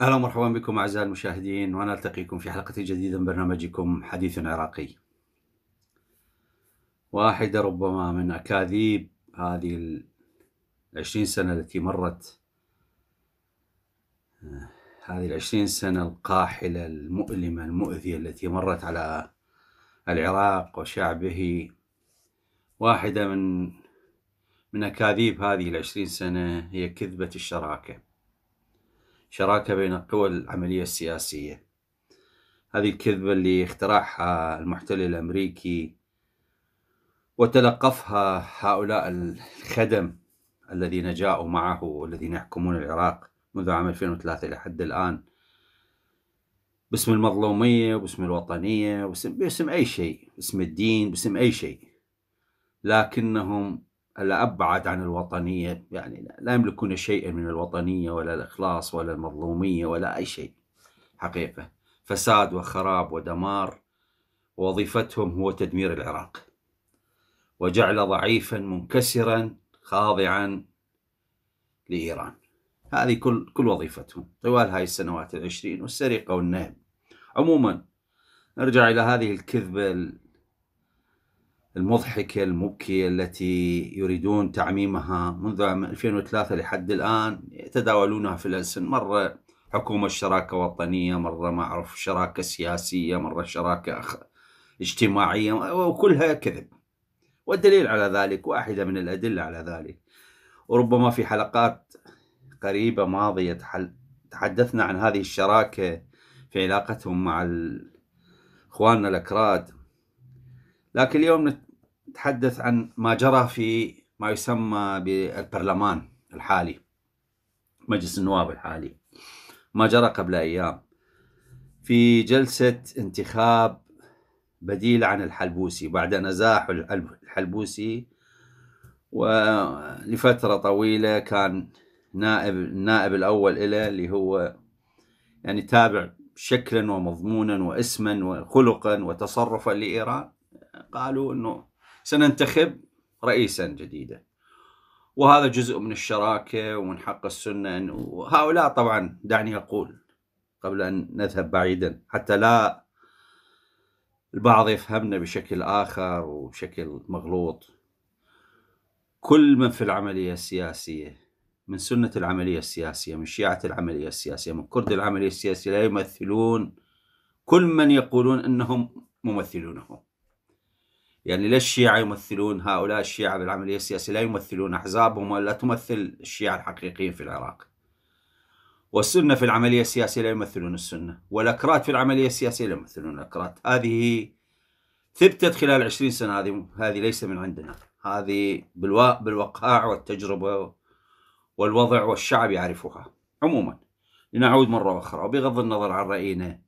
اهلا ومرحبا بكم اعزائي المشاهدين ونلتقيكم في حلقه جديده من برنامجكم حديث عراقي. واحده ربما من اكاذيب هذه ال 20 سنه التي مرت آه، هذه ال 20 سنه القاحله المؤلمه المؤذيه التي مرت على العراق وشعبه واحده من من اكاذيب هذه ال 20 سنه هي كذبه الشراكه. شراكة بين القوى العملية السياسية هذه الكذبة اللي اخترعها المحتل الأمريكي وتلقفها هؤلاء الخدم الذين جاءوا معه والذين يحكمون العراق منذ عام 2003 إلى حد الآن باسم المظلومية وباسم الوطنية باسم, باسم أي شيء باسم الدين باسم أي شيء لكنهم هلا أبعد عن الوطنية يعني لا يملكون شيئا من الوطنية ولا الإخلاص ولا المظلومية ولا أي شيء حقيقة فساد وخراب ودمار ووظيفتهم هو تدمير العراق وجعل ضعيفا منكسرا خاضعا لإيران هذه كل كل وظيفتهم طوال هاي السنوات العشرين والسرقة والنهب عموما نرجع إلى هذه الكذبة المضحكة المبكية التي يريدون تعميمها منذ عام 2003 لحد الآن يتداولونها في الألسن مرة حكومة شراكة وطنية مرة ما أعرف شراكة سياسية مرة شراكة اجتماعية وكلها كذب والدليل على ذلك واحدة من الأدلة على ذلك وربما في حلقات قريبة ماضية تحدثنا عن هذه الشراكة في علاقتهم مع إخواننا الأكراد لكن اليوم نتحدث عن ما جرى في ما يسمى بالبرلمان الحالي مجلس النواب الحالي ما جرى قبل أيام في جلسة انتخاب بديل عن الحلبوسي بعد نزاح الحلبوسي ولفترة طويلة كان نائب النائب الأول إله اللي هو يعني تابع شكلا ومضمونا واسما وخلقا وتصرفا لإيران قالوا انه سننتخب رئيسا جديدا وهذا جزء من الشراكه ومن حق السنه انه هؤلاء طبعا دعني اقول قبل ان نذهب بعيدا حتى لا البعض يفهمنا بشكل اخر وبشكل مغلوط كل من في العمليه السياسيه من سنة العملية السياسية من شيعة العملية السياسية من كرد العملية السياسية لا يمثلون كل من يقولون أنهم ممثلونهم يعني ليش الشيعة يمثلون هؤلاء الشيعة بالعملية السياسية لا يمثلون أحزابهم ولا تمثل الشيعة الحقيقيين في العراق والسنة في العملية السياسية لا يمثلون السنة والأكراد في العملية السياسية لا يمثلون الأكراد هذه ثبتت خلال 20 سنة هذه هذه ليس من عندنا هذه بالوقاع والتجربة والوضع والشعب يعرفها عموما لنعود مرة أخرى وبغض النظر عن رأينا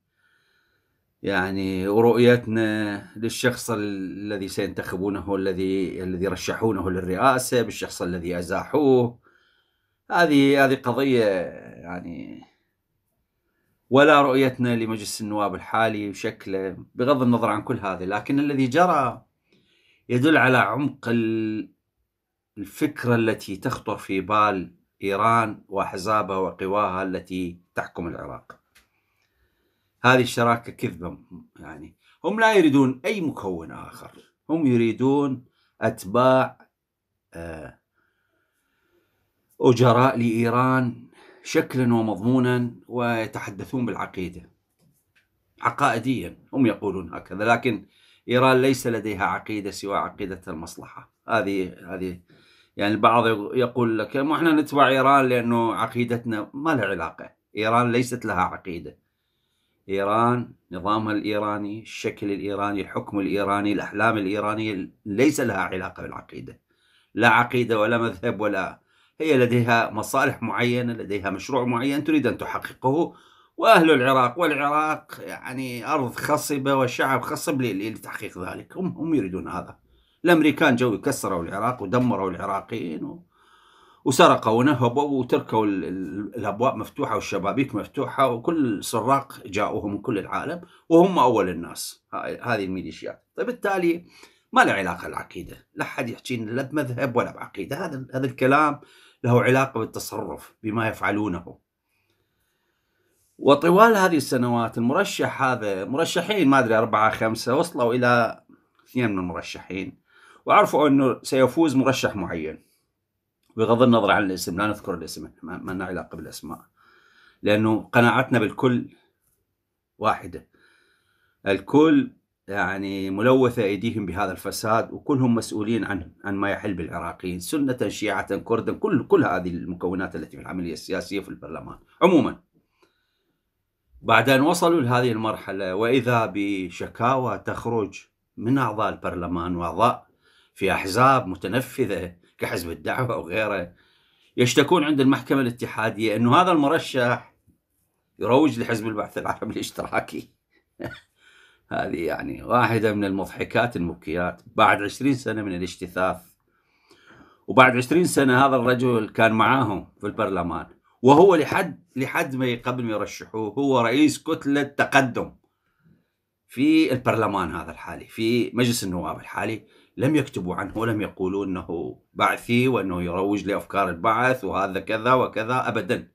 يعني ورؤيتنا للشخص الذي سينتخبونه الذي الذي رشحونه للرئاسه بالشخص الذي ازاحوه هذه هذه قضيه يعني ولا رؤيتنا لمجلس النواب الحالي وشكله بغض النظر عن كل هذا لكن الذي جرى يدل على عمق الفكره التي تخطر في بال ايران واحزابها وقواها التي تحكم العراق هذه الشراكة كذبة يعني هم لا يريدون أي مكون آخر هم يريدون أتباع آه، أجراء لإيران شكلا ومضمونا ويتحدثون بالعقيدة عقائديا هم يقولون هكذا لكن إيران ليس لديها عقيدة سوى عقيدة المصلحة هذه هذه يعني البعض يقول لك ما احنا نتبع إيران لأنه عقيدتنا ما لها علاقة إيران ليست لها عقيدة إيران نظامها الإيراني الشكل الإيراني الحكم الإيراني الأحلام الإيرانية ليس لها علاقة بالعقيدة لا عقيدة ولا مذهب ولا هي لديها مصالح معينة لديها مشروع معين تريد أن تحققه وأهل العراق والعراق يعني أرض خصبة وشعب خصب لتحقيق ذلك هم, هم يريدون هذا الأمريكان جو كسروا العراق ودمروا العراقيين و... وسرقوا ونهبوا وتركوا الابواب مفتوحه والشبابيك مفتوحه وكل سراق جاؤوهم من كل العالم وهم اول الناس هذه الميليشيات فبالتالي طيب ما له علاقه العقيده لا حد يحكي لا بمذهب ولا بعقيده هذا هذا الكلام له علاقه بالتصرف بما يفعلونه وطوال هذه السنوات المرشح هذا مرشحين ما ادري اربعه خمسه وصلوا الى اثنين من المرشحين وعرفوا انه سيفوز مرشح معين بغض النظر عن الاسم لا نذكر الاسم ما, لنا علاقه بالاسماء لانه قناعتنا بالكل واحده الكل يعني ملوثة أيديهم بهذا الفساد وكلهم مسؤولين عن عن ما يحل بالعراقيين سنة شيعة كردا كل كل هذه المكونات التي في العملية السياسية في البرلمان عموما بعد أن وصلوا لهذه المرحلة وإذا بشكاوى تخرج من أعضاء البرلمان وأعضاء في أحزاب متنفذة كحزب الدعوة وغيره يشتكون عند المحكمة الاتحادية أنه هذا المرشح يروج لحزب البعث العربي الاشتراكي هذه يعني واحدة من المضحكات المبكيات بعد عشرين سنة من الاجتثاث وبعد عشرين سنة هذا الرجل كان معاهم في البرلمان وهو لحد لحد ما قبل ما يرشحوه هو رئيس كتلة تقدم في البرلمان هذا الحالي في مجلس النواب الحالي لم يكتبوا عنه ولم يقولوا أنه بعثي وأنه يروج لأفكار البعث وهذا كذا وكذا أبدا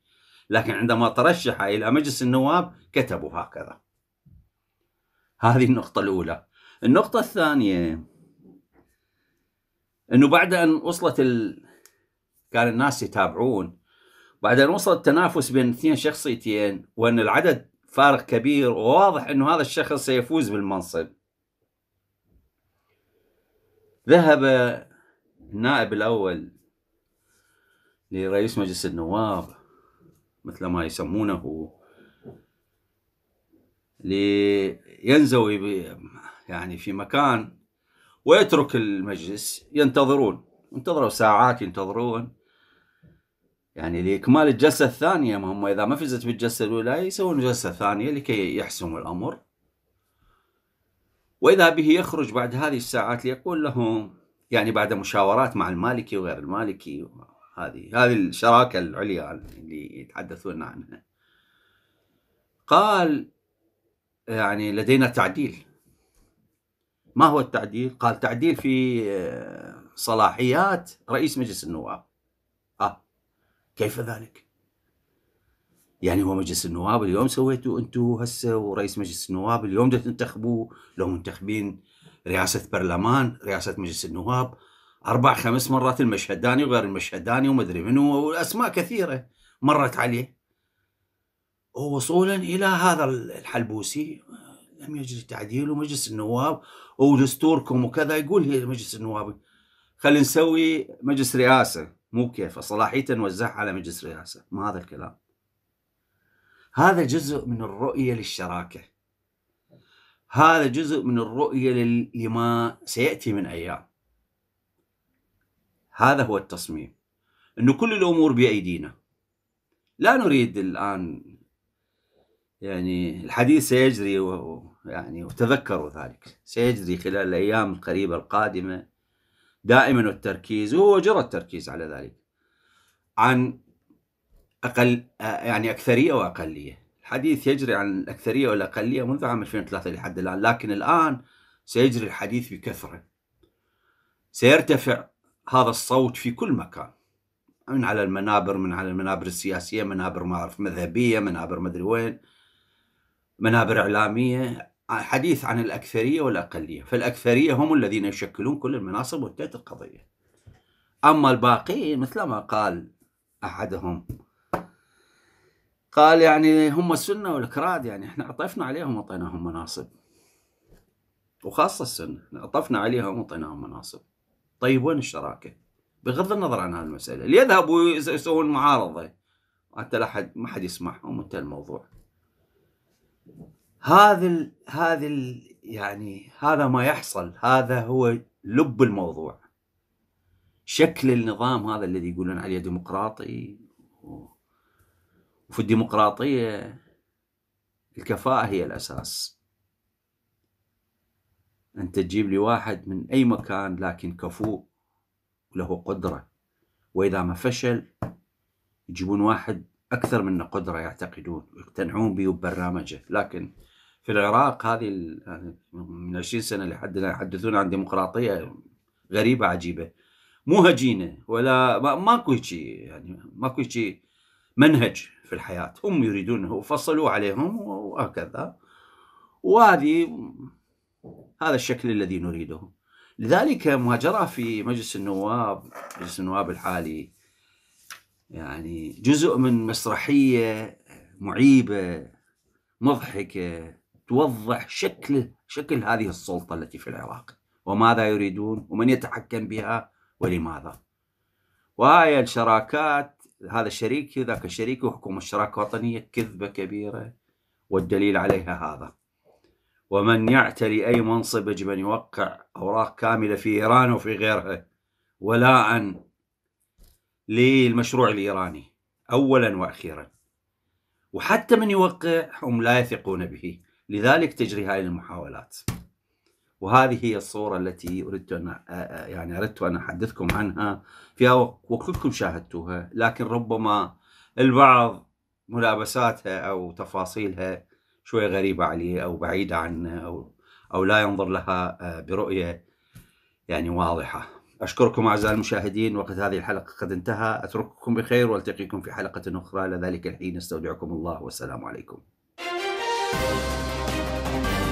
لكن عندما ترشح إلى مجلس النواب كتبوا هكذا هذه النقطة الأولى النقطة الثانية أنه بعد أن وصلت ال... كان الناس يتابعون بعد أن وصل التنافس بين اثنين شخصيتين وأن العدد فارق كبير وواضح أنه هذا الشخص سيفوز بالمنصب ذهب النائب الأول لرئيس مجلس النواب مثل ما يسمونه لينزوي يعني في مكان ويترك المجلس ينتظرون انتظروا ساعات ينتظرون يعني لإكمال الجلسة الثانية ما هم إذا ما فزت بالجلسة الأولى يسوون جلسة ثانية لكي يحسموا الأمر وإذا به يخرج بعد هذه الساعات ليقول لهم يعني بعد مشاورات مع المالكي وغير المالكي هذه هذه الشراكة العليا اللي يتحدثون عنها قال يعني لدينا تعديل ما هو التعديل؟ قال تعديل في صلاحيات رئيس مجلس النواب آه كيف ذلك؟ يعني هو مجلس النواب اليوم سويتوا انتم هسه ورئيس مجلس النواب اليوم تنتخبوه لو منتخبين رئاسه برلمان رئاسه مجلس النواب اربع خمس مرات المشهداني وغير المشهداني ادري منو واسماء كثيره مرت عليه ووصولا الى هذا الحلبوسي لم يجري تعديل ومجلس النواب ودستوركم وكذا يقول هي مجلس النواب خلينا نسوي مجلس رئاسه مو كيف صلاحيته نوزعها على مجلس رئاسه ما هذا الكلام هذا جزء من الرؤية للشراكة هذا جزء من الرؤية لما سيأتي من أيام هذا هو التصميم أنه كل الأمور بأيدينا لا نريد الآن يعني الحديث سيجري و يعني وتذكروا ذلك سيجري خلال الأيام القريبة القادمة دائما التركيز وهو جرى التركيز على ذلك عن أقل يعني أكثرية وأقلية الحديث يجري عن الأكثرية والأقلية منذ عام 2003 لحد الآن لكن الآن سيجري الحديث بكثرة سيرتفع هذا الصوت في كل مكان من على المنابر من على المنابر السياسية منابر ما أعرف مذهبية منابر ما ادري وين منابر إعلامية حديث عن الأكثرية والأقلية فالأكثرية هم الذين يشكلون كل المناصب وتأتي القضية أما الباقي مثل ما قال أحدهم قال يعني هم السنة والكراد يعني احنا عطفنا عليهم وطيناهم مناصب وخاصة السنة عطفنا عليهم وطيناهم مناصب طيب وين الشراكة بغض النظر عن هذه المسألة ليذهبوا يسوون معارضة حتى لا حد ما حد يسمعهم وانتهى الموضوع هذا ال... هذا ال... يعني هذا ما يحصل هذا هو لب الموضوع شكل النظام هذا الذي يقولون عليه ديمقراطي وفي الديمقراطية الكفاءة هي الأساس أنت تجيب لي واحد من أي مكان لكن كفو وله قدرة وإذا ما فشل يجيبون واحد أكثر منه قدرة يعتقدون ويقتنعون به ببرنامجه لكن في العراق هذه من 20 سنة لحدنا يحدثون عن ديمقراطية غريبة عجيبة مو هجينة ولا ماكو ما هيجي يعني ماكو هيجي منهج في الحياة هم يريدونه فصلوا عليهم وهكذا وهذه هذا الشكل الذي نريده لذلك ما جرى في مجلس النواب مجلس النواب الحالي يعني جزء من مسرحية معيبة مضحكة توضح شكل شكل هذه السلطة التي في العراق وماذا يريدون ومن يتحكم بها ولماذا وهاي الشراكات هذا شريكي وذاك شريكي وحكومة الشراكه الوطنيه كذبة كبيرة والدليل عليها هذا ومن يعتري أي منصب يجب أن يوقع أوراق كاملة في إيران وفي غيرها ولاء للمشروع الإيراني أولا وأخيرا وحتى من يوقع هم لا يثقون به لذلك تجري هذه المحاولات وهذه هي الصورة التي أردت أن يعني أردت أن أحدثكم عنها فيها وكلكم شاهدتوها لكن ربما البعض ملابساتها أو تفاصيلها شوي غريبة عليه أو بعيدة عنه أو, أو لا ينظر لها برؤية يعني واضحة أشكركم أعزائي المشاهدين وقت هذه الحلقة قد انتهى أترككم بخير والتقيكم في حلقة أخرى لذلك الحين استودعكم الله والسلام عليكم